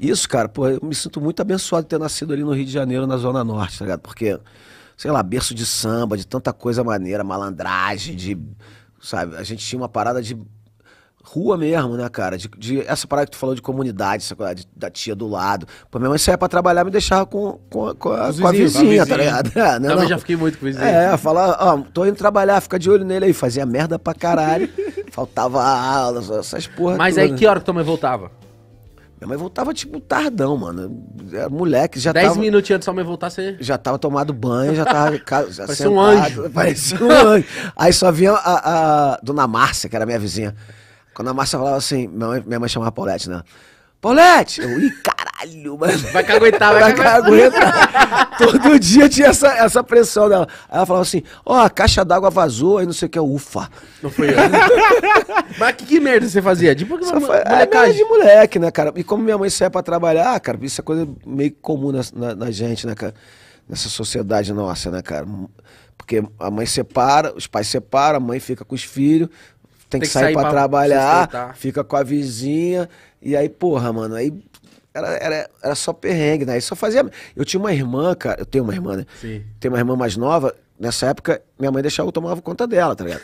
Isso, cara, pô, eu me sinto muito abençoado de ter nascido ali no Rio de Janeiro, na Zona Norte, tá ligado? Porque, sei lá, berço de samba, de tanta coisa maneira, malandragem, de. Sabe, a gente tinha uma parada de rua mesmo, né, cara? De, de, essa parada que tu falou de comunidade, essa, de, da tia do lado. Pô, minha mãe saía pra trabalhar e me deixava com, com, com, a, vizinhos, com a tá vizinha, tá ligado? É, né, já fiquei muito com vizinha. É, falar, ó, tô indo trabalhar, fica de olho nele aí. Fazia merda pra caralho. faltava aulas essas porra. Mas tudo, aí que hora que tua mãe voltava? Minha mãe voltava, tipo, tardão, mano. Era é, moleque, já Dez tava... minutos antes da mãe voltar, você... Já tava tomado banho, já tava... Parecia um anjo. Parecia um anjo. Aí só vinha a, a, Dona Márcia, que era minha vizinha. Quando a Márcia falava assim... Minha mãe, minha mãe chamava Paulette, né? Paulette! Eu, ih, caralho, mano. Vai vai, vai aguentar. Todo dia tinha essa, essa pressão dela. Aí ela falava assim, ó, oh, a caixa d'água vazou, aí não sei o que, ufa. Não foi eu. Mas que, que, merda você fazia? Tipo, Só foi, é É de moleque, né, cara? E como minha mãe saia pra trabalhar, cara, isso é coisa meio comum na, na, na gente, né, cara? Nessa sociedade nossa, né, cara? Porque a mãe separa, os pais separam, a mãe fica com os filhos, tem, tem que, que, sair, sair para trabalhar, fica com a vizinha. E aí, porra, mano, aí era, era, era só perrengue, né? E só fazia. Eu tinha uma irmã, cara. Eu tenho uma irmã, né? Sim. Tenho uma irmã mais nova. Nessa época, minha mãe deixava eu tomava conta dela, tá ligado?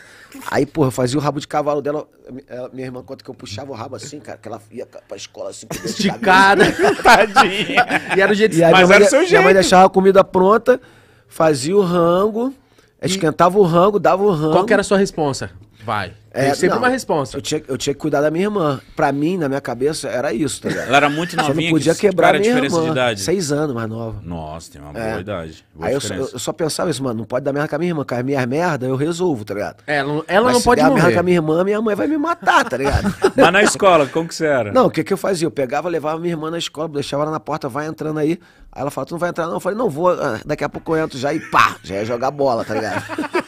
Aí, porra, eu fazia o rabo de cavalo dela. Ela, minha irmã conta que eu puxava o rabo assim, cara, que ela ia pra escola assim, Esticada, tadinha. e era o jeito de Mas era o seu jeito. Minha mãe deixava a comida pronta, fazia o rango, e... esquentava o rango, dava o rango. Qual que era a sua resposta? Vai. É, Tem sempre não, uma resposta. Eu tinha, eu tinha que cuidar da minha irmã. Pra mim, na minha cabeça, era isso, tá ligado? Ela era muito novinha. Você não podia quebrar a minha diferença irmã. de idade. Seis anos mais nova. Nossa, tem uma é. boa é. idade. Boa aí eu só, eu só, pensava isso, mano, não pode dar merda com a minha irmã, com as minhas merda eu resolvo, tá ligado? Ela, é, ela, ela Mas não se pode der merda com a minha irmã, minha mãe vai me matar, tá ligado? Mas na escola, como que você era? Não, o que que eu fazia? Eu pegava, levava minha irmã na escola, deixava ela na porta, vai entrando aí. Aí ela fala, tu não vai entrar não? Eu falei, não vou, ah, daqui a pouco eu entro já e pá, já ia jogar bola, tá ligado?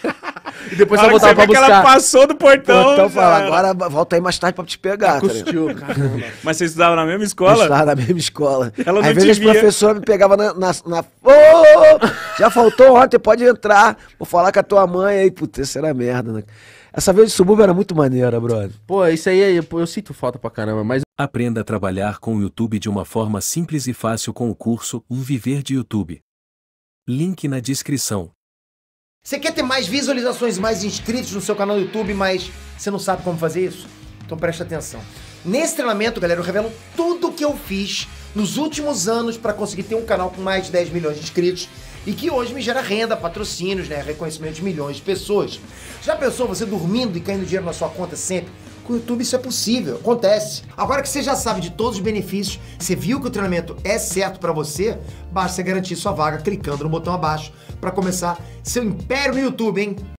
E depois ela voltava pra buscar. que ela passou do portão. Então fala, agora volta aí mais tarde pra te pegar. Tá tá Custiu, caramba. Mas você estudava na mesma escola? Eu estudava na mesma escola. Ela não Às vezes professora me pegava na... na, na... Oh, já faltou ontem, pode entrar. Vou falar com a tua mãe aí. Puta, isso era merda, né? Essa vez de subúrbio era muito maneira, brother. Pô, isso aí eu, eu sinto falta pra caramba, mas. Aprenda a trabalhar com o YouTube de uma forma simples e fácil com o curso Um Viver de YouTube. Link na descrição. Você quer ter mais visualizações, mais inscritos no seu canal do YouTube, mas você não sabe como fazer isso? Então preste atenção. Nesse treinamento, galera, eu revelo tudo o que eu fiz nos últimos anos para conseguir ter um canal com mais de 10 milhões de inscritos e que hoje me gera renda, patrocínios, né, reconhecimento de milhões de pessoas. Já pensou você dormindo e caindo dinheiro na sua conta sempre? com o YouTube isso é possível, acontece. Agora que você já sabe de todos os benefícios, você viu que o treinamento é certo para você, basta garantir sua vaga clicando no botão abaixo para começar seu império no YouTube, hein?